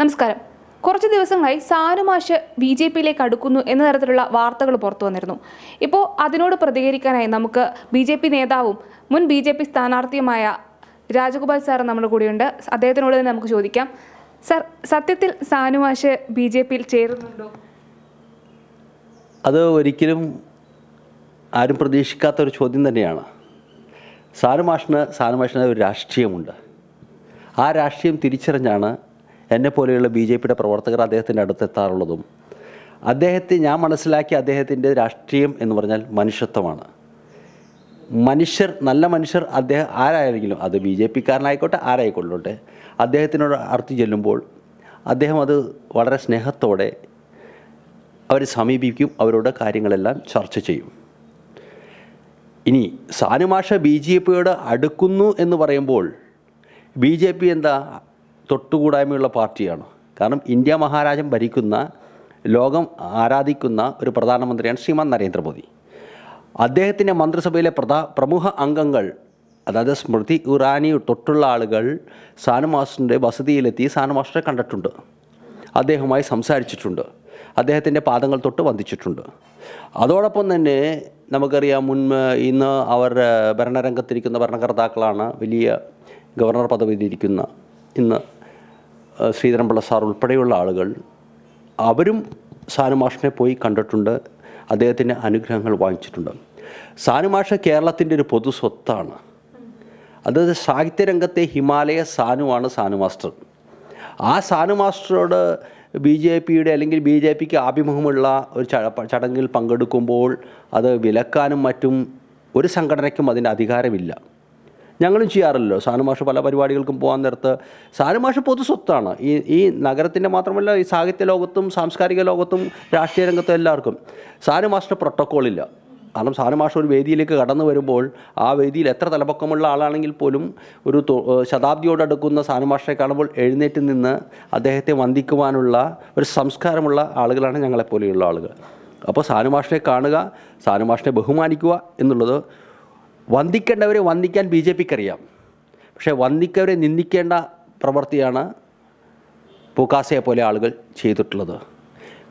നമസ്കാരം കുറച്ച് ദിവസങ്ങളായി സാനുമാഷ് ബി ജെ പിയിലേക്ക് അടുക്കുന്നു എന്ന തരത്തിലുള്ള വാർത്തകൾ പുറത്തു വന്നിരുന്നു ഇപ്പോൾ അതിനോട് പ്രതികരിക്കാനായി നമുക്ക് ബി ജെ പി നേതാവും മുൻ ബി ജെ പി സ്ഥാനാർത്ഥിയുമായ രാജഗോപാൽ സാർ നമ്മുടെ കൂടെയുണ്ട് അദ്ദേഹത്തിനോട് തന്നെ നമുക്ക് ചോദിക്കാം സർ സത്യത്തിൽ സാനുമാഷ് ബി ജെ പിയിൽ ചേരുന്നുണ്ടോ അത് ഒരിക്കലും ആരും പ്രതീക്ഷിക്കാത്തൊരു ഒരു ചോദ്യം തന്നെയാണ് സാനുമാഷിന് സാനുമാഷിന് ഒരു രാഷ്ട്രീയമുണ്ട് ആ രാഷ്ട്രീയം തിരിച്ചറിഞ്ഞാണ് എന്നെ പോലെയുള്ള ബി ജെ പിയുടെ പ്രവർത്തകർ അദ്ദേഹത്തിൻ്റെ അടുത്തെത്താറുള്ളതും അദ്ദേഹത്തെ ഞാൻ മനസ്സിലാക്കിയ അദ്ദേഹത്തിൻ്റെ രാഷ്ട്രീയം എന്ന് പറഞ്ഞാൽ മനുഷ്യത്വമാണ് മനുഷ്യർ നല്ല മനുഷ്യർ അദ്ദേഹം ആരായെങ്കിലും അത് ബി ജെ പിക്കാരനായിക്കോട്ടെ ആരായിക്കൊള്ളോട്ടെ അദ്ദേഹത്തിനോട് അടുത്ത് ചെല്ലുമ്പോൾ അദ്ദേഹം അത് വളരെ സ്നേഹത്തോടെ അവരെ സമീപിക്കും അവരോട് കാര്യങ്ങളെല്ലാം ചർച്ച ചെയ്യും ഇനി സാനുമാഷ ബി ജെ പിയോട് അടുക്കുന്നു എന്ന് പറയുമ്പോൾ ബി ജെ പി എന്താ തൊട്ടുകൂടായ്മയുള്ള പാർട്ടിയാണ് കാരണം ഇന്ത്യ മഹാരാജം ഭരിക്കുന്ന ലോകം ആരാധിക്കുന്ന ഒരു പ്രധാനമന്ത്രിയാണ് ശ്രീമാൻ നരേന്ദ്രമോദി അദ്ദേഹത്തിൻ്റെ മന്ത്രിസഭയിലെ പ്രധാ പ്രമുഖ അംഗങ്ങൾ അതായത് സ്മൃതി ഇറാനി തൊട്ടുള്ള ആളുകൾ സാനുമാസ്റ്ററിൻ്റെ വസതിയിലെത്തി സാനുമാസ്റ്ററെ കണ്ടിട്ടുണ്ട് അദ്ദേഹവുമായി സംസാരിച്ചിട്ടുണ്ട് അദ്ദേഹത്തിൻ്റെ പാദങ്ങൾ തൊട്ട് വന്ദിച്ചിട്ടുണ്ട് അതോടൊപ്പം തന്നെ നമുക്കറിയാം മുൻ ഇന്ന് അവർ ഭരണരംഗത്തിരിക്കുന്ന ഭരണകർത്താക്കളാണ് വലിയ ഗവർണർ പദവിയിലിരിക്കുന്ന ഇന്ന് ശ്രീധരൻപിള്ള സാർ ഉൾപ്പെടെയുള്ള ആളുകൾ അവരും സാനുമാഷിനെ പോയി കണ്ടിട്ടുണ്ട് അദ്ദേഹത്തിൻ്റെ അനുഗ്രഹങ്ങൾ വാങ്ങിച്ചിട്ടുണ്ട് സാനുമാഷ് കേരളത്തിൻ്റെ ഒരു പൊതു സ്വത്താണ് അതായത് സാഹിത്യരംഗത്തെ ഹിമാലയ സാനുവാണ് സാനു മാസ്റ്റർ ആ സാനു മാസ്റ്ററോട് ബി ജെ പിയുടെ അല്ലെങ്കിൽ ബി ജെ പിക്ക് ആഭിമുഖമുള്ള ഒരു ചടങ്ങിൽ പങ്കെടുക്കുമ്പോൾ അത് വിലക്കാനും മറ്റും ഒരു സംഘടനയ്ക്കും അതിൻ്റെ അധികാരമില്ല ഞങ്ങളും ചെയ്യാറില്ലല്ലോ സാനുമാഷ് പല പരിപാടികൾക്കും പോകാൻ നേരത്ത് സാനുമാഷ് പൊതു സ്വത്താണ് ഈ ഈ നഗരത്തിൻ്റെ മാത്രമല്ല ഈ സാഹിത്യ ലോകത്തും സാംസ്കാരിക ലോകത്തും രാഷ്ട്രീയ രംഗത്തും എല്ലാവർക്കും സാനുമാഷിൻ്റെ പ്രോട്ടോക്കോളില്ല കാരണം സാനുമാഷ് ഒരു വേദിയിലേക്ക് കടന്നു വരുമ്പോൾ ആ വേദിയിൽ എത്ര തലപൊക്കമുള്ള ആളാണെങ്കിൽ പോലും ഒരു ശതാബ്ദിയോടടുക്കുന്ന സാനുമാഷിനെ കാണുമ്പോൾ എഴുന്നേറ്റ് നിന്ന് അദ്ദേഹത്തെ വന്ദിക്കുവാനുള്ള ഒരു സംസ്കാരമുള്ള ആളുകളാണ് ഞങ്ങളെപ്പോലെയുള്ള ആളുകൾ അപ്പോൾ സാനുമാഷിനെ കാണുക സാനുമാഷിനെ ബഹുമാനിക്കുക എന്നുള്ളത് വന്ദിക്കേണ്ടവരെ വന്ദിക്കാൻ ബി ജെ അറിയാം പക്ഷേ വന്ദിക്കവരെ നിന്ദിക്കേണ്ട പ്രവൃത്തിയാണ് പൂക്കാസയെ പോലെ ആളുകൾ ചെയ്തിട്ടുള്ളത്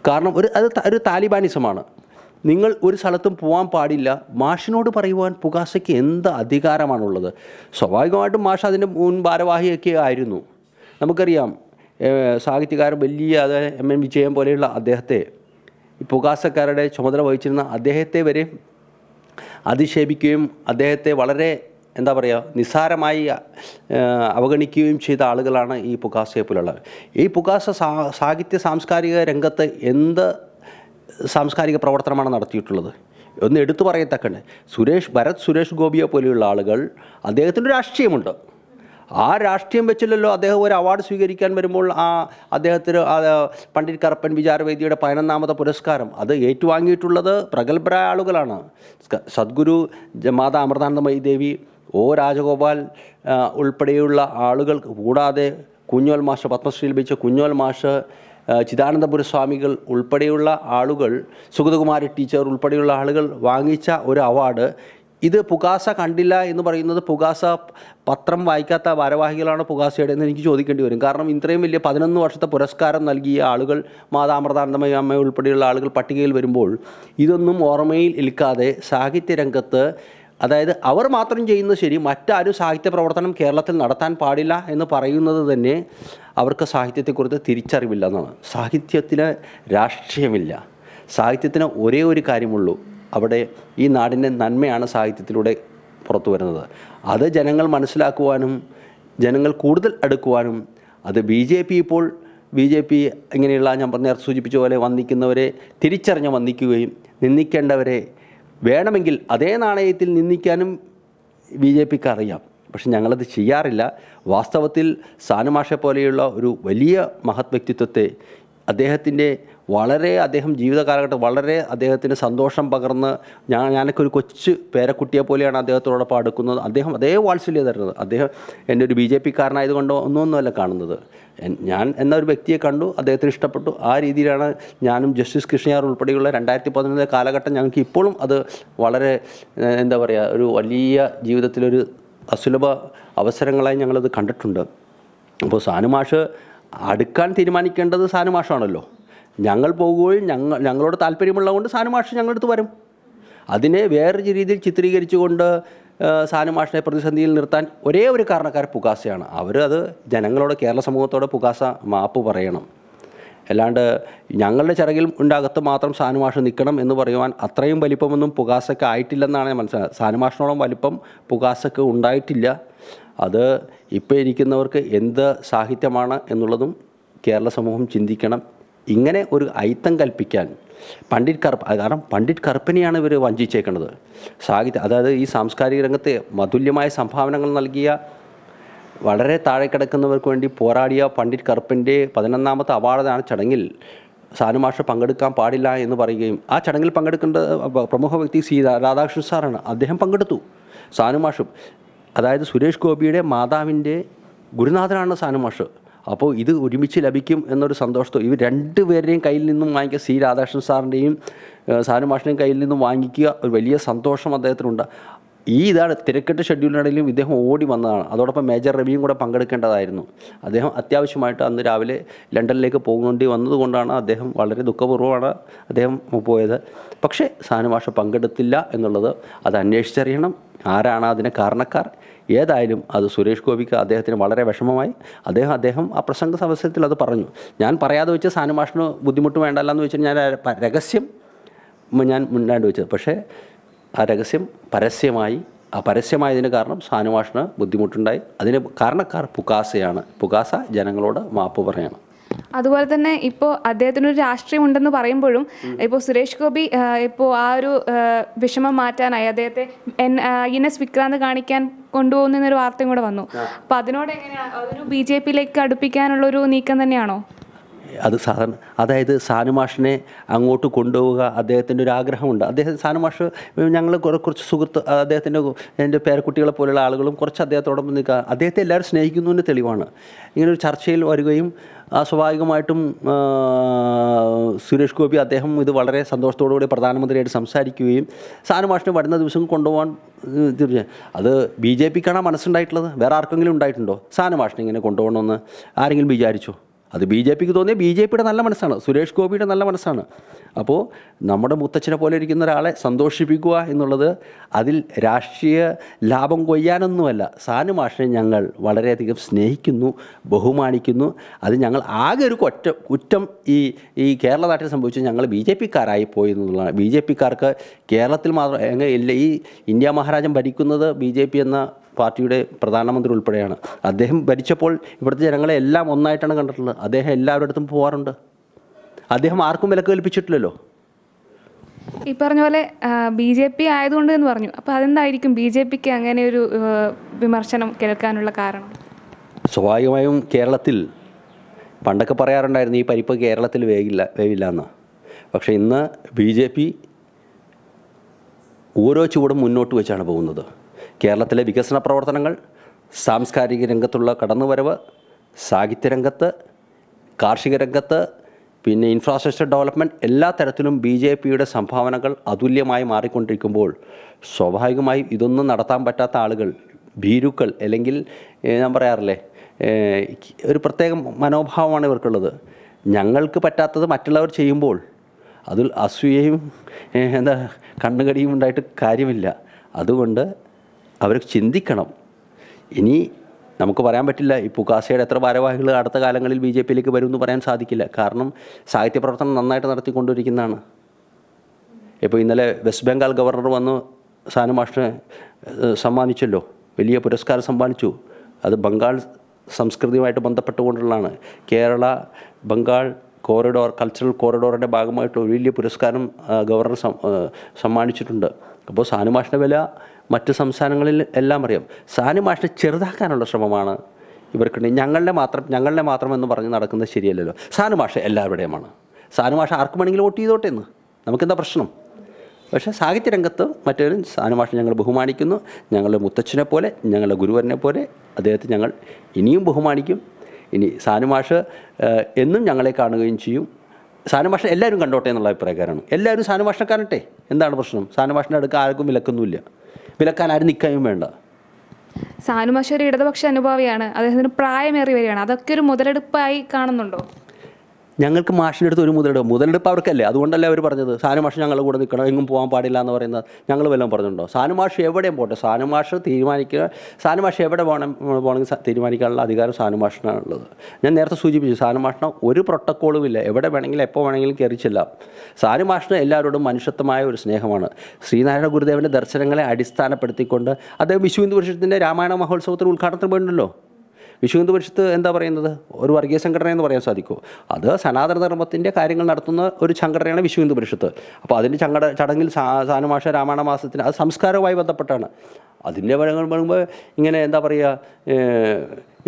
കാരണം ഒരു അത് ഒരു താലിബാനിസമാണ് നിങ്ങൾ ഒരു സ്ഥലത്തും പോകാൻ പാടില്ല മാഷിനോട് പറയുവാൻ പുകാസയ്ക്ക് എന്ത് അധികാരമാണുള്ളത് സ്വാഭാവികമായിട്ടും മാഷ് അതിൻ്റെ മുൻ ഭാരവാഹിയൊക്കെ ആയിരുന്നു നമുക്കറിയാം സാഹിത്യകാരൻ വലിയ അത് എം എൻ വിജയൻ പോലെയുള്ള അദ്ദേഹത്തെ ഈ പുകാസക്കാരുടെ ചുമതല വഹിച്ചിരുന്ന അദ്ദേഹത്തെ വരെ അധിക്ഷേപിക്കുകയും അദ്ദേഹത്തെ വളരെ എന്താ പറയുക നിസ്സാരമായി അവഗണിക്കുകയും ചെയ്ത ആളുകളാണ് ഈ പുകാസയെ പോലുള്ളവർ ഈ പുകാസ സാഹിത്യ സാംസ്കാരിക രംഗത്ത് എന്ത് സാംസ്കാരിക പ്രവർത്തനമാണ് നടത്തിയിട്ടുള്ളത് ഒന്ന് എടുത്തു പറയത്തക്കണ്ട് സുരേഷ് ഭരത് സുരേഷ് ഗോപിയെ പോലെയുള്ള ആളുകൾ അദ്ദേഹത്തിൻ്റെ രാഷ്ട്രീയമുണ്ട് ആ രാഷ്ട്രീയം വെച്ചില്ലല്ലോ അദ്ദേഹം ഒരു അവാർഡ് സ്വീകരിക്കാൻ വരുമ്പോൾ ആ അദ്ദേഹത്തിന് പണ്ഡിറ്റ് കറപ്പൻ വിചാരവേദിയുടെ പതിനൊന്നാമത്തെ പുരസ്കാരം അത് ഏറ്റുവാങ്ങിയിട്ടുള്ളത് പ്രഗത്ഭരായ ആളുകളാണ് സദ്ഗുരു മാതാ അമൃതാനന്ദമയി ദേവി ഒ രാജഗോപാൽ ഉൾപ്പെടെയുള്ള ആളുകൾ കൂടാതെ കുഞ്ഞോൽ മാഷ് പത്മശ്രീ ലഭിച്ച കുഞ്ഞോൽ മാഷ് ചിദാനന്ദപുര സ്വാമികൾ ഉൾപ്പെടെയുള്ള ആളുകൾ സുഗതകുമാരി ടീച്ചർ ഉൾപ്പെടെയുള്ള ആളുകൾ വാങ്ങിച്ച ഒരു അവാർഡ് ഇത് പുകാസ കണ്ടില്ല എന്ന് പറയുന്നത് പുകാസ പത്രം വായിക്കാത്ത ഭാരവാഹികളാണ് പുകാസയുടെ എന്ന് എനിക്ക് ചോദിക്കേണ്ടി വരും കാരണം ഇത്രയും വലിയ പതിനൊന്ന് വർഷത്തെ പുരസ്കാരം നൽകിയ ആളുകൾ മാതാമൃതാനന്ദമയ അമ്മ ഉൾപ്പെടെയുള്ള ആളുകൾ പട്ടികയിൽ വരുമ്പോൾ ഇതൊന്നും ഓർമ്മയിൽ ഇൽക്കാതെ സാഹിത്യരംഗത്ത് അതായത് അവർ മാത്രം ചെയ്യുന്ന ശരി മറ്റാരും സാഹിത്യ പ്രവർത്തനം കേരളത്തിൽ നടത്താൻ പാടില്ല എന്ന് പറയുന്നത് തന്നെ അവർക്ക് സാഹിത്യത്തെക്കുറിച്ച് തിരിച്ചറിവില്ല എന്നാണ് സാഹിത്യത്തിന് രാഷ്ട്രീയമില്ല സാഹിത്യത്തിന് ഒരേ ഒരു കാര്യമുള്ളൂ അവിടെ ഈ നാടിൻ്റെ നന്മയാണ് സാഹിത്യത്തിലൂടെ പുറത്തു വരുന്നത് അത് ജനങ്ങൾ മനസ്സിലാക്കുവാനും ജനങ്ങൾ കൂടുതൽ അടുക്കുവാനും അത് ബി ജെ പി ഇപ്പോൾ ബി ജെ പി ഇങ്ങനെയുള്ള ഞാൻ പറഞ്ഞ സൂചിപ്പിച്ച പോലെ വന്നിക്കുന്നവരെ തിരിച്ചറിഞ്ഞ് വന്നിക്കുകയും നിന്ദിക്കേണ്ടവരെ വേണമെങ്കിൽ അതേ നാണയത്തിൽ നിന്ദിക്കാനും ബി ജെ പിക്ക് അറിയാം പക്ഷെ ഞങ്ങളത് ചെയ്യാറില്ല വാസ്തവത്തിൽ സാനുമാഷെ പോലെയുള്ള ഒരു വലിയ മഹത് വ്യക്തിത്വത്തെ അദ്ദേഹത്തിൻ്റെ വളരെ അദ്ദേഹം ജീവിത കാലഘട്ടം വളരെ അദ്ദേഹത്തിന് സന്തോഷം പകർന്ന് ഞാൻ ഞാനൊക്കെ ഒരു കൊച്ചു പേരക്കുട്ടിയെ പോലെയാണ് അദ്ദേഹത്തോടൊപ്പം അടുക്കുന്നത് അദ്ദേഹം അതേ വാത്സല്യ തരുന്നത് അദ്ദേഹം എൻ്റെ ഒരു ബി ജെ പിക്കാരനായതുകൊണ്ട് ഒന്നൊന്നുമല്ല കാണുന്നത് ഞാൻ എന്ന ഒരു വ്യക്തിയെ കണ്ടു അദ്ദേഹത്തിന് ഇഷ്ടപ്പെട്ടു ആ രീതിയിലാണ് ഞാനും ജസ്റ്റിസ് കൃഷ്ണയാർ ഉൾപ്പെടെയുള്ള രണ്ടായിരത്തി പതിനൊന്നിലെ കാലഘട്ടം ഞങ്ങൾക്ക് ഇപ്പോഴും അത് വളരെ എന്താ പറയുക ഒരു വലിയ ജീവിതത്തിലൊരു അസുലഭ അവസരങ്ങളായി ഞങ്ങളത് കണ്ടിട്ടുണ്ട് അപ്പോൾ സാനുമാഷ് അടുക്കാൻ തീരുമാനിക്കേണ്ടത് സാനുമാഷാണല്ലോ ഞങ്ങൾ പോകുകയും ഞങ്ങൾ ഞങ്ങളോട് താല്പര്യമുള്ളതുകൊണ്ട് സാനുമാഷ് ഞങ്ങളടുത്ത് വരും അതിനെ വേറൊരു രീതിയിൽ ചിത്രീകരിച്ചുകൊണ്ട് സാനുമാഷിനെ പ്രതിസന്ധിയിൽ നിർത്താൻ ഒരേ ഒരു കാരണക്കാർ പുകാസയാണ് അവരത് അത് ജനങ്ങളോട് കേരള സമൂഹത്തോട് പുകാസ മാപ്പ് പറയണം അല്ലാണ്ട് ഞങ്ങളുടെ ചിറകിൽ ഉണ്ടാകത്ത് മാത്രം സാനുമാഷ് നിൽക്കണം എന്ന് പറയുവാൻ അത്രയും വലിപ്പമൊന്നും പുകാസക്ക് ആയിട്ടില്ലെന്നാണ് ഞാൻ മനസ്സിലാക്കുന്നത് സാനുമാഷിനോളം വലിപ്പം പുകാസക്ക് ഉണ്ടായിട്ടില്ല അത് ഇപ്പോൾ ഇരിക്കുന്നവർക്ക് എന്ത് സാഹിത്യമാണ് എന്നുള്ളതും കേരള സമൂഹം ചിന്തിക്കണം ഇങ്ങനെ ഒരു ഐത്തം കൽപ്പിക്കാൻ പണ്ഡിറ്റ് കറുപ്പ് കാരണം പണ്ഡിറ്റ് കറുപ്പിനെയാണ് ഇവർ വഞ്ചിച്ചേക്കുന്നത് സാഹിത്യ അതായത് ഈ സാംസ്കാരിക രംഗത്തെ മതുല്യമായ സംഭാവനകൾ നൽകിയ വളരെ താഴെ കിടക്കുന്നവർക്ക് വേണ്ടി പോരാടിയ പണ്ഡിറ്റ് കറുപ്പിൻ്റെ പതിനൊന്നാമത്തെ അവാർഡാണ് ചടങ്ങിൽ സാനുമാഷ പങ്കെടുക്കാൻ പാടില്ല എന്ന് പറയുകയും ആ ചടങ്ങിൽ പങ്കെടുക്കേണ്ട പ്രമുഖ വ്യക്തി സി രാധാകൃഷ്ണൻ സാറാണ് അദ്ദേഹം പങ്കെടുത്തു സാനുമാഷും അതായത് സുരേഷ് ഗോപിയുടെ മാതാവിൻ്റെ ഗുരുനാഥനാണ് സാനു മാഷ് അപ്പോൾ ഇത് ഒരുമിച്ച് ലഭിക്കും എന്നൊരു സന്തോഷത്തോ ഇവർ രണ്ടുപേരുടെയും കയ്യിൽ നിന്നും വാങ്ങിക്കുക സി രാധാകൃഷ്ണൻ സാറിൻ്റെയും സാനു മാഷിൻ്റെയും കയ്യിൽ നിന്നും വാങ്ങിക്കുക ഒരു വലിയ സന്തോഷം അദ്ദേഹത്തിനുണ്ട് ഈ ഇതാണ് തിരക്കെട്ട് ഷെഡ്യൂളിനിടയിലും ഇദ്ദേഹം ഓടി വന്നതാണ് അതോടൊപ്പം മേജർ റവിയും കൂടെ പങ്കെടുക്കേണ്ടതായിരുന്നു അദ്ദേഹം അത്യാവശ്യമായിട്ട് അന്ന് രാവിലെ ലണ്ടനിലേക്ക് പോകേണ്ടി വന്നതുകൊണ്ടാണ് അദ്ദേഹം വളരെ ദുഃഖപൂർവ്വമാണ് അദ്ദേഹം പോയത് പക്ഷേ സാനുഭാഷ പങ്കെടുത്തില്ല എന്നുള്ളത് അത് അന്വേഷിച്ചറിയണം ആരാണ് അതിന് കാരണക്കാർ ഏതായാലും അത് സുരേഷ് ഗോപിക്ക് അദ്ദേഹത്തിന് വളരെ വിഷമമായി അദ്ദേഹം അദ്ദേഹം ആ പ്രസംഗ അവസരത്തിൽ അത് പറഞ്ഞു ഞാൻ പറയാതെ വെച്ച് സാനുമാഷിന് ബുദ്ധിമുട്ട് വേണ്ടല്ല എന്ന് വെച്ചിട്ട് ഞാൻ രഹസ്യം ഞാൻ മുന്നാണ്ട് വെച്ചത് പക്ഷേ ആ രഹസ്യം പരസ്യമായി ആ പരസ്യമായതിന് കാരണം സാനുമാഷിന് ബുദ്ധിമുട്ടുണ്ടായി അതിന് കാരണക്കാർ പുകാസയാണ് പുകാസ ജനങ്ങളോട് മാപ്പ് പറയണം അതുപോലെ തന്നെ ഇപ്പോൾ ഒരു രാഷ്ട്രീയം ഉണ്ടെന്ന് പറയുമ്പോഴും ഇപ്പോൾ സുരേഷ് ഗോപി ഇപ്പോൾ ആ ഒരു വിഷമം മാറ്റാനായി അദ്ദേഹത്തെ എൻ എസ് വിക്രാന്ത് കാണിക്കാൻ കൊണ്ടുപോകുന്നൊരു വാർത്തയും കൂടെ വന്നു അപ്പോൾ അതിനോട് എങ്ങനെയാണ് ഒരു ബി ജെ പിയിലേക്ക് അടുപ്പിക്കാനുള്ള ഒരു നീക്കം തന്നെയാണോ അത് സാധാരണ അതായത് സാനുമാഷിനെ അങ്ങോട്ട് കൊണ്ടുപോവുക അദ്ദേഹത്തിൻ്റെ ഒരു ആഗ്രഹമുണ്ട് അദ്ദേഹം സാനുമാഷ് ഞങ്ങൾ കുറച്ച് സുഹൃത്ത് അദ്ദേഹത്തിൻ്റെ എൻ്റെ പേരക്കുട്ടികളെ പോലെയുള്ള ആളുകളും കുറച്ച് അദ്ദേഹത്തോടൊപ്പം നിൽക്കുക അദ്ദേഹത്തെ എല്ലാവരും സ്നേഹിക്കുന്നതിൻ്റെ തെളിവാണ് ഇങ്ങനൊരു ചർച്ചയിൽ വരികയും ആ സ്വാഭാവികമായിട്ടും സുരേഷ് ഗോപി അദ്ദേഹം ഇത് വളരെ സന്തോഷത്തോടുകൂടി പ്രധാനമന്ത്രിയായിട്ട് സംസാരിക്കുകയും സാനുമാഷിനെ വരുന്ന ദിവസം കൊണ്ടുപോകാൻ അത് ബി ജെ പിക്കാണ് മനസ്സുണ്ടായിട്ടുള്ളത് വേറെ ആർക്കെങ്കിലും ഉണ്ടായിട്ടുണ്ടോ സാനുമാഷിനെ ഇങ്ങനെ കൊണ്ടുപോകണമെന്ന് ആരെങ്കിലും വിചാരിച്ചോ അത് ബി ജെ പിക്ക് തോന്നിയ ബി ജെ പിയുടെ നല്ല മനസ്സാണ് സുരേഷ് ഗോപിയുടെ നല്ല മനസ്സാണ് അപ്പോൾ നമ്മുടെ മുത്തച്ഛനെ പോലെ ഇരിക്കുന്ന ഒരാളെ സന്തോഷിപ്പിക്കുക എന്നുള്ളത് അതിൽ രാഷ്ട്രീയ ലാഭം കൊയ്യാനൊന്നുമല്ല മാഷിനെ ഞങ്ങൾ വളരെയധികം സ്നേഹിക്കുന്നു ബഹുമാനിക്കുന്നു അത് ഞങ്ങൾ ആകെ ഒരു കൊറ്റ കുറ്റം ഈ ഈ കേരള നാട്ടിൽ സംഭവിച്ചു ഞങ്ങൾ ബി ജെ പിക്കാരായി പോയി എന്നുള്ളതാണ് ബി ജെ പിക്കാർക്ക് കേരളത്തിൽ മാത്രം എങ്ങനെ ഈ ഇന്ത്യ മഹാരാജൻ ഭരിക്കുന്നത് ബി ജെ പി എന്ന പാർട്ടിയുടെ പ്രധാനമന്ത്രി ഉൾപ്പെടെയാണ് അദ്ദേഹം ഭരിച്ചപ്പോൾ ഇവിടുത്തെ ജനങ്ങളെ എല്ലാം ഒന്നായിട്ടാണ് കണ്ടിട്ടുള്ളത് അദ്ദേഹം എല്ലാവരുടെ അടുത്തും പോകാറുണ്ട് അദ്ദേഹം ആർക്കും വിലക്ക് കൽപ്പിച്ചിട്ടില്ലല്ലോ ഈ പറഞ്ഞ പോലെ ബി ജെ പി ആയതുകൊണ്ട് എന്ന് പറഞ്ഞു അപ്പോൾ അതെന്തായിരിക്കും ബി ജെ പിക്ക് അങ്ങനെ ഒരു വിമർശനം കേൾക്കാനുള്ള കാരണം സ്വാഭാവികമായും കേരളത്തിൽ പണ്ടൊക്കെ പറയാറുണ്ടായിരുന്നു ഈ പരിപ്പ് കേരളത്തിൽ വേവില്ല വേവില്ല എന്ന് പക്ഷേ ഇന്ന് ബി ജെ പി ഓരോ ചുവടും മുന്നോട്ട് വെച്ചാണ് പോകുന്നത് കേരളത്തിലെ വികസന പ്രവർത്തനങ്ങൾ സാംസ്കാരിക രംഗത്തുള്ള കടന്നുവരവ് സാഹിത്യരംഗത്ത് കാർഷിക രംഗത്ത് പിന്നെ ഇൻഫ്രാസ്ട്രക്ചർ ഡെവലപ്മെൻറ്റ് എല്ലാ തരത്തിലും ബി ജെ പിയുടെ സംഭാവനകൾ അതുല്യമായി മാറിക്കൊണ്ടിരിക്കുമ്പോൾ സ്വാഭാവികമായും ഇതൊന്നും നടത്താൻ പറ്റാത്ത ആളുകൾ ഭീരുക്കൾ അല്ലെങ്കിൽ ഞാൻ പറയാറില്ലേ ഒരു പ്രത്യേക മനോഭാവമാണ് ഇവർക്കുള്ളത് ഞങ്ങൾക്ക് പറ്റാത്തത് മറ്റുള്ളവർ ചെയ്യുമ്പോൾ അതിൽ അസൂയയും എന്താ കണ്ണുകടിയും ഉണ്ടായിട്ട് കാര്യമില്ല അതുകൊണ്ട് അവർ ചിന്തിക്കണം ഇനി നമുക്ക് പറയാൻ പറ്റില്ല ഈ പുകാസയുടെ എത്ര ഭാരവാഹികൾ അടുത്ത കാലങ്ങളിൽ ബി ജെ പിയിലേക്ക് വരുമെന്ന് പറയാൻ സാധിക്കില്ല കാരണം സാഹിത്യ പ്രവർത്തനം നന്നായിട്ട് നടത്തിക്കൊണ്ടിരിക്കുന്നതാണ് ഇപ്പോൾ ഇന്നലെ വെസ്റ്റ് ബംഗാൾ ഗവർണർ വന്ന് സാനുമാഷിനെ സമ്മാനിച്ചല്ലോ വലിയ പുരസ്കാരം സമ്മാനിച്ചു അത് ബംഗാൾ സംസ്കൃതിയുമായിട്ട് ബന്ധപ്പെട്ടുകൊണ്ടുള്ളതാണ് കേരള ബംഗാൾ കോറിഡോർ കൾച്ചറൽ കോറിഡോറിൻ്റെ ഭാഗമായിട്ട് വലിയ പുരസ്കാരം ഗവർണർ സമ്മാനിച്ചിട്ടുണ്ട് അപ്പോൾ സാനുമാഷിൻ്റെ വില മറ്റ് സംസ്ഥാനങ്ങളിൽ എല്ലാം അറിയാം സാനി മാഷിനെ ചെറുതാക്കാനുള്ള ശ്രമമാണ് ഇവർക്ക് ഞങ്ങളുടെ മാത്രം ഞങ്ങളുടെ മാത്രം എന്ന് പറഞ്ഞ് നടക്കുന്നത് ശരിയല്ലല്ലോ സാനു ഭാഷ എല്ലാവരുടെയുമാണ് സാനു ഭാഷ ആർക്കും വേണമെങ്കിലും വോട്ട് ചെയ്തോട്ടെ എന്ന് നമുക്കെന്താ പ്രശ്നം പക്ഷേ രംഗത്ത് മറ്റൊരു സാനു ഭാഷ ഞങ്ങൾ ബഹുമാനിക്കുന്നു ഞങ്ങളുടെ മുത്തച്ഛനെ പോലെ ഞങ്ങളുടെ ഗുരുവരനെ പോലെ അദ്ദേഹത്തെ ഞങ്ങൾ ഇനിയും ബഹുമാനിക്കും ഇനി സാനു ഭാഷ എന്നും ഞങ്ങളെ കാണുകയും ചെയ്യും ഭാഷ എല്ലാവരും കണ്ടോട്ടെ എന്നുള്ള അഭിപ്രായക്കാരാണ് എല്ലാവരും സാനു ഭാഷക്കാരട്ടെ എന്താണ് പ്രശ്നം സാനുഭാഷൻ്റെ അടുക്ക ആർക്കും വിലക്കൊന്നുമില്ല വിലക്കാൻ ആരും നിൽക്കുകയും വേണ്ട സാനുമാശ ഇടതുപക്ഷ അനുഭാവിയാണ് അദ്ദേഹത്തിന് പ്രായമേറി വരികയാണ് അതൊക്കെ ഒരു മുതലെടുപ്പായി കാണുന്നുണ്ടോ ഞങ്ങൾക്ക് മാഷിൻ്റെ അടുത്ത് ഒരു മുതലെടുക്കും മുതലെടുപ്പ് അവർക്കല്ലേ അതുകൊണ്ടല്ലേ അവർ പറഞ്ഞത് സാനു മാഷ് ഞങ്ങളുടെ കൂടെ നിൽക്കണം എങ്ങും പോകാൻ പാടില്ല എന്ന് പറയുന്നത് ഞങ്ങൾ വല്ലതും പറഞ്ഞിട്ടുണ്ടോ സാനു മാഷ് എവിടെയും പോട്ടെ സാനു മാഷ് തീരുമാനിക്കുക സാനു മാഷ് എവിടെ പോകണം പോകണമെങ്കിൽ തീരുമാനിക്കാനുള്ള അധികാരം സാനു മാഷിനാണുള്ളത് ഞാൻ നേരത്തെ സൂചിപ്പിച്ചു സാനു മാഷിന് ഒരു പ്രോട്ടോക്കോളും ഇല്ല എവിടെ വേണമെങ്കിലും എപ്പോൾ വേണമെങ്കിലും കയറിച്ചില്ല സാനു മാഷിന് എല്ലാവരോടും മനുഷ്യത്വമായ ഒരു സ്നേഹമാണ് ശ്രീനാരായണ ഗുരുദേവൻ്റെ ദർശനങ്ങളെ അടിസ്ഥാനപ്പെടുത്തിക്കൊണ്ട് അദ്ദേഹം വിശ്വ ഹിന്ദു രാമായണ മഹോത്സവത്തിന് ഉദ്ഘാടനത്തിന് പോയിട്ടുണ്ടല്ലോ വിഷു ഹിന്ദു പരിഷത്ത് എന്താ പറയുന്നത് ഒരു വർഗീയ സംഘടന എന്ന് പറയാൻ സാധിക്കുമോ അത് സനാതനധർമ്മത്തിൻ്റെ കാര്യങ്ങൾ നടത്തുന്ന ഒരു സംഘടനയാണ് വിഷു ഹിന്ദു പരിഷത്ത് അപ്പോൾ അതിൻ്റെ ചങ്ങട ചടങ്ങിൽ സാനുമാഷ രാമായണ മാസത്തിന് അത് സംസ്കാരവുമായി ബന്ധപ്പെട്ടാണ് അതിൻ്റെ പറയുമ്പോൾ ഇങ്ങനെ എന്താ പറയുക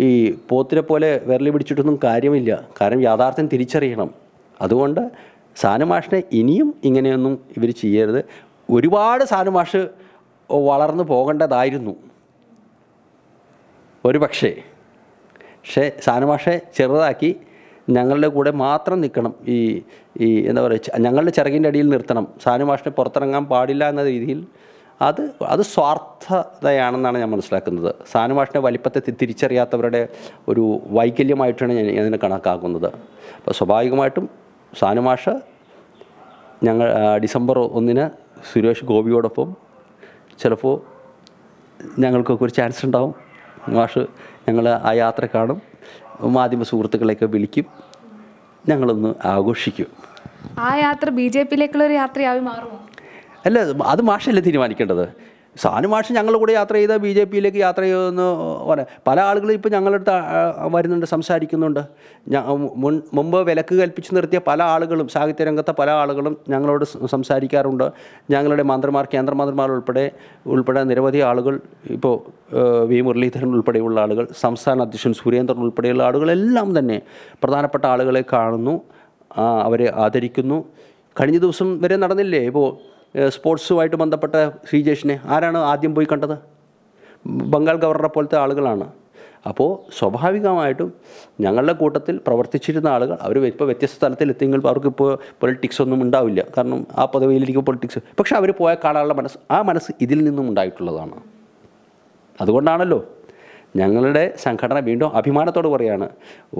ഈ പോത്തിനെ പോലെ വിരലി പിടിച്ചിട്ടൊന്നും കാര്യമില്ല കാരണം യാഥാർത്ഥ്യം തിരിച്ചറിയണം അതുകൊണ്ട് സാനുമാഷിനെ ഇനിയും ഇങ്ങനെയൊന്നും ഇവർ ചെയ്യരുത് ഒരുപാട് സാനുമാഷ് വളർന്നു പോകേണ്ടതായിരുന്നു ഒരു പക്ഷേ പക്ഷേ സാനുമാഷെ ചെറുതാക്കി ഞങ്ങളുടെ കൂടെ മാത്രം നിൽക്കണം ഈ ഈ എന്താ പറയുക ഞങ്ങളുടെ ചിറകിൻ്റെ അടിയിൽ നിർത്തണം സാനുമാഷിനെ പുറത്തിറങ്ങാൻ പാടില്ല എന്ന രീതിയിൽ അത് അത് സ്വാർത്ഥതയാണെന്നാണ് ഞാൻ മനസ്സിലാക്കുന്നത് സാനുമാഷിൻ്റെ വലിപ്പത്തെ തിരിച്ചറിയാത്തവരുടെ ഒരു വൈകല്യമായിട്ടാണ് ഞാൻ അതിനെ കണക്കാക്കുന്നത് അപ്പോൾ സ്വാഭാവികമായിട്ടും സാനുമാഷ് ഞങ്ങൾ ഡിസംബർ ഒന്നിന് സുരേഷ് ഗോപിയോടൊപ്പം ചിലപ്പോൾ ഞങ്ങൾക്കൊക്കെ ഒരു ചാൻസ് ഉണ്ടാവും മാഷ് ഞങ്ങൾ ആ യാത്ര കാണും മാധ്യമ സുഹൃത്തുക്കളെയൊക്കെ വിളിക്കും ഞങ്ങളൊന്ന് ആഘോഷിക്കും ആ യാത്ര ബി ജെ പിയിലേക്കുള്ള ഒരു യാത്രയായി മാറുമോ അല്ല അത് മാഷല്ലേ തീരുമാനിക്കേണ്ടത് മാഷ് ഞങ്ങളുടെ കൂടെ യാത്ര ചെയ്ത ബി ജെ പിയിലേക്ക് യാത്ര ചെയ്യുമെന്ന് പറയാം പല ആളുകളും ഇപ്പോൾ ഞങ്ങളടുത്ത് വരുന്നുണ്ട് സംസാരിക്കുന്നുണ്ട് മുൻ മുമ്പ് വിലക്ക് കൽപ്പിച്ച് നിർത്തിയ പല ആളുകളും സാഹിത്യരംഗത്തെ പല ആളുകളും ഞങ്ങളോട് സംസാരിക്കാറുണ്ട് ഞങ്ങളുടെ മന്ത്രിമാർ കേന്ദ്രമന്ത്രിമാർ ഉൾപ്പെടെ ഉൾപ്പെടെ നിരവധി ആളുകൾ ഇപ്പോൾ വി മുരളീധരൻ ഉൾപ്പെടെയുള്ള ആളുകൾ സംസ്ഥാന അധ്യക്ഷൻ സുരേന്ദ്രൻ ഉൾപ്പെടെയുള്ള ആളുകളെല്ലാം തന്നെ പ്രധാനപ്പെട്ട ആളുകളെ കാണുന്നു അവരെ ആദരിക്കുന്നു കഴിഞ്ഞ ദിവസം വരെ നടന്നില്ലേ ഇപ്പോൾ സ്പോർട്സുമായിട്ട് ബന്ധപ്പെട്ട ശ്രീജേഷിനെ ആരാണ് ആദ്യം പോയി കണ്ടത് ബംഗാൾ ഗവർണറെ പോലത്തെ ആളുകളാണ് അപ്പോൾ സ്വാഭാവികമായിട്ടും ഞങ്ങളുടെ കൂട്ടത്തിൽ പ്രവർത്തിച്ചിരുന്ന ആളുകൾ അവർ ഇപ്പോൾ വ്യത്യസ്ത തലത്തിലെത്തിയെങ്കിൽ അവർക്കിപ്പോൾ പൊളിറ്റിക്സ് ഒന്നും ഉണ്ടാവില്ല കാരണം ആ പദവിയിലിരിക്കും പൊളിറ്റിക്സ് പക്ഷേ അവർ പോയ കാലാളുടെ മനസ്സ് ആ മനസ്സ് ഇതിൽ നിന്നും ഉണ്ടായിട്ടുള്ളതാണ് അതുകൊണ്ടാണല്ലോ ഞങ്ങളുടെ സംഘടന വീണ്ടും അഭിമാനത്തോട് പറയാണ്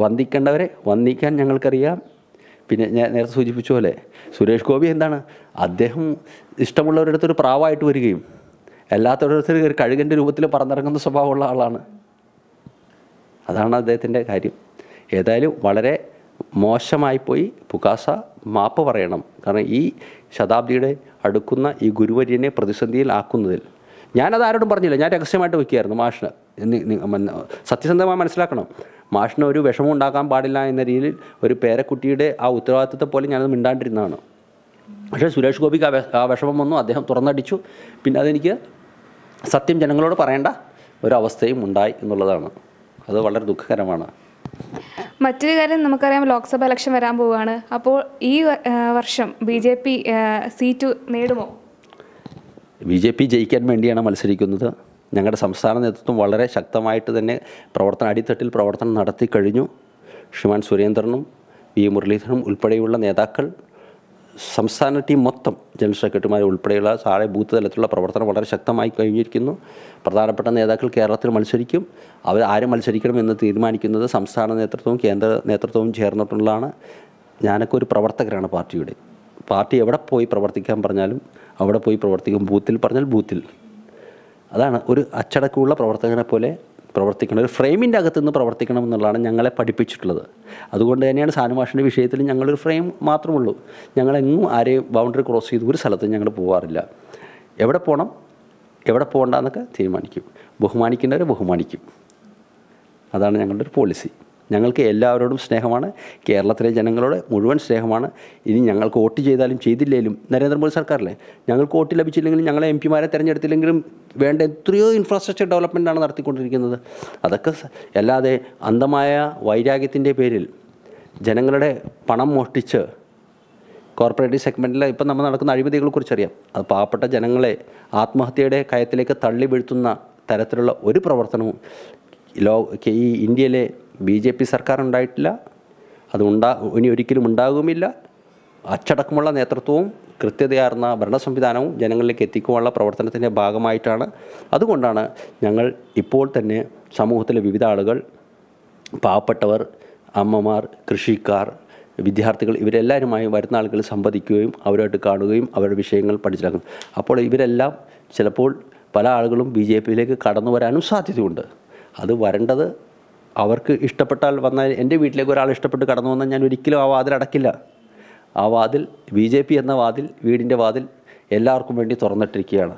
വന്ദിക്കേണ്ടവരെ വന്ദിക്കാൻ ഞങ്ങൾക്കറിയാം പിന്നെ ഞാൻ നേരത്തെ സൂചിപ്പിച്ച പോലെ സുരേഷ് ഗോപി എന്താണ് അദ്ദേഹം അടുത്തൊരു പ്രാവായിട്ട് വരികയും അല്ലാത്തവരോരുത്തർ ഒരു കഴുകൻ്റെ രൂപത്തിൽ പറന്നിറങ്ങുന്ന സ്വഭാവമുള്ള ആളാണ് അതാണ് അദ്ദേഹത്തിൻ്റെ കാര്യം ഏതായാലും വളരെ മോശമായി പോയി പുകാസ മാപ്പ് പറയണം കാരണം ഈ ശതാബ്ദിയുടെ അടുക്കുന്ന ഈ ഗുരുവര്യനെ പ്രതിസന്ധിയിൽ ആക്കുന്നതിൽ ഞാനത് ആരോടും പറഞ്ഞില്ല ഞാൻ രഹസ്യമായിട്ട് വയ്ക്കുകയായിരുന്നു മാഷിന് സത്യസന്ധമായി മനസ്സിലാക്കണം മാഷിന് ഒരു വിഷമം ഉണ്ടാക്കാൻ പാടില്ല എന്ന രീതിയിൽ ഒരു പേരക്കുട്ടിയുടെ ആ ഉത്തരവാദിത്വത്തെ പോലെ ഞാനത് മിണ്ടാണ്ടിരുന്നതാണ് പക്ഷേ സുരേഷ് ഗോപിക്ക് ആ വിഷമം വന്നു അദ്ദേഹം തുറന്നടിച്ചു പിന്നെ അതെനിക്ക് സത്യം ജനങ്ങളോട് പറയേണ്ട ഒരവസ്ഥയും ഉണ്ടായി എന്നുള്ളതാണ് അത് വളരെ ദുഃഖകരമാണ് മറ്റൊരു കാര്യം നമുക്കറിയാം ലോക്സഭ ഇലക്ഷൻ വരാൻ പോവുകയാണ് അപ്പോൾ ഈ വർഷം ബി ജെ പി സീറ്റ് നേടുമോ ബി ജെ പി ജയിക്കാൻ വേണ്ടിയാണ് മത്സരിക്കുന്നത് ഞങ്ങളുടെ സംസ്ഥാന നേതൃത്വം വളരെ ശക്തമായിട്ട് തന്നെ പ്രവർത്തന അടിത്തട്ടിൽ പ്രവർത്തനം നടത്തി കഴിഞ്ഞു ശ്രീമാൻ സുരേന്ദ്രനും വി മുരളീധരനും ഉൾപ്പെടെയുള്ള നേതാക്കൾ സംസ്ഥാന ടീം മൊത്തം ജനറൽ സെക്രട്ടറിമാർ ഉൾപ്പെടെയുള്ള താഴെ ബൂത്ത് തലത്തിലുള്ള പ്രവർത്തനം വളരെ ശക്തമായി കഴിഞ്ഞിരിക്കുന്നു പ്രധാനപ്പെട്ട നേതാക്കൾ കേരളത്തിൽ മത്സരിക്കും അവർ ആരും മത്സരിക്കണമെന്ന് തീരുമാനിക്കുന്നത് സംസ്ഥാന നേതൃത്വവും കേന്ദ്ര നേതൃത്വവും ചേർന്നിട്ടുള്ളതാണ് ഞാനൊക്കെ ഒരു പ്രവർത്തകരാണ് പാർട്ടിയുടെ പാർട്ടി എവിടെ പോയി പ്രവർത്തിക്കാൻ പറഞ്ഞാലും അവിടെ പോയി പ്രവർത്തിക്കും ബൂത്തിൽ പറഞ്ഞാൽ ബൂത്തിൽ അതാണ് ഒരു അച്ചടക്കമുള്ള പ്രവർത്തകനെ പോലെ പ്രവർത്തിക്കണം ഒരു ഫ്രെയിമിൻ്റെ അകത്ത് നിന്ന് പ്രവർത്തിക്കണം എന്നുള്ളതാണ് ഞങ്ങളെ പഠിപ്പിച്ചിട്ടുള്ളത് അതുകൊണ്ട് തന്നെയാണ് സാനുമാഷിൻ്റെ വിഷയത്തിൽ ഞങ്ങളൊരു ഫ്രെയിം മാത്രമുള്ളൂ ഞങ്ങളെങ്ങും ആരെയും ബൗണ്ടറി ക്രോസ് ചെയ്ത് ഒരു സ്ഥലത്തും ഞങ്ങൾ പോകാറില്ല എവിടെ പോകണം എവിടെ പോകണ്ടെന്നൊക്കെ തീരുമാനിക്കും ബഹുമാനിക്കേണ്ടവരെ ബഹുമാനിക്കും അതാണ് ഞങ്ങളുടെ ഒരു പോളിസി ഞങ്ങൾക്ക് എല്ലാവരോടും സ്നേഹമാണ് കേരളത്തിലെ ജനങ്ങളോട് മുഴുവൻ സ്നേഹമാണ് ഇനി ഞങ്ങൾക്ക് വോട്ട് ചെയ്താലും ചെയ്തില്ലെങ്കിലും നരേന്ദ്രമോദി സർക്കാരിലെ ഞങ്ങൾക്ക് വോട്ട് ലഭിച്ചില്ലെങ്കിലും ഞങ്ങളെ എം പിമാരെ തിരഞ്ഞെടുത്തില്ലെങ്കിലും വേണ്ട എത്രയോ ഇൻഫ്രാസ്ട്രക്ചർ ഡെവലപ്മെൻറ്റാണ് നടത്തിക്കൊണ്ടിരിക്കുന്നത് അതൊക്കെ അല്ലാതെ അന്ധമായ വൈരാഗ്യത്തിൻ്റെ പേരിൽ ജനങ്ങളുടെ പണം മോഷ്ടിച്ച് കോർപ്പറേറ്റീവ് സെഗ്മെൻറ്റിൽ ഇപ്പം നമ്മൾ നടക്കുന്ന അഴിമതികളെ കുറിച്ചറിയാം അത് പാവപ്പെട്ട ജനങ്ങളെ ആത്മഹത്യയുടെ കയത്തിലേക്ക് തള്ളി വീഴ്ത്തുന്ന തരത്തിലുള്ള ഒരു പ്രവർത്തനവും ലോ ഈ ഇന്ത്യയിലെ ബി ജെ പി സർക്കാർ ഉണ്ടായിട്ടില്ല അത് ഉണ്ടാ ഇനി ഒരിക്കലും ഉണ്ടാകുമില്ല അച്ചടക്കമുള്ള നേതൃത്വവും കൃത്യതയാർന്ന ഭരണ സംവിധാനവും ജനങ്ങളിലേക്ക് എത്തിക്കുവാനുള്ള പ്രവർത്തനത്തിൻ്റെ ഭാഗമായിട്ടാണ് അതുകൊണ്ടാണ് ഞങ്ങൾ ഇപ്പോൾ തന്നെ സമൂഹത്തിലെ വിവിധ ആളുകൾ പാവപ്പെട്ടവർ അമ്മമാർ കൃഷിക്കാർ വിദ്യാർത്ഥികൾ ഇവരെല്ലാവരുമായി വരുന്ന ആളുകൾ സംവദിക്കുകയും അവരുമായിട്ട് കാണുകയും അവരുടെ വിഷയങ്ങൾ പഠിച്ചിലാക്കും അപ്പോൾ ഇവരെല്ലാം ചിലപ്പോൾ പല ആളുകളും ബി ജെ പിയിലേക്ക് കടന്നു വരാനും സാധ്യതയുണ്ട് അത് വരേണ്ടത് അവർക്ക് ഇഷ്ടപ്പെട്ടാൽ വന്നാൽ എൻ്റെ വീട്ടിലേക്ക് ഒരാൾ ഇഷ്ടപ്പെട്ട് കടന്നു വന്നാൽ ഞാൻ ഒരിക്കലും ആ വാതിൽ അടക്കില്ല ആ വാതിൽ ബി ജെ പി എന്ന വാതിൽ വീടിൻ്റെ വാതിൽ എല്ലാവർക്കും വേണ്ടി തുറന്നിട്ടിരിക്കുകയാണ്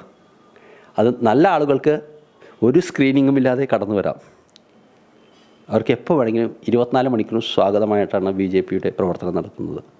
അത് നല്ല ആളുകൾക്ക് ഒരു സ്ക്രീനിങ്ങും ഇല്ലാതെ കടന്നു വരാം അവർക്ക് എപ്പോൾ വേണമെങ്കിലും ഇരുപത്തിനാല് മണിക്കൂർ സ്വാഗതമായിട്ടാണ് ബി ജെ പിയുടെ പ്രവർത്തനം നടത്തുന്നത്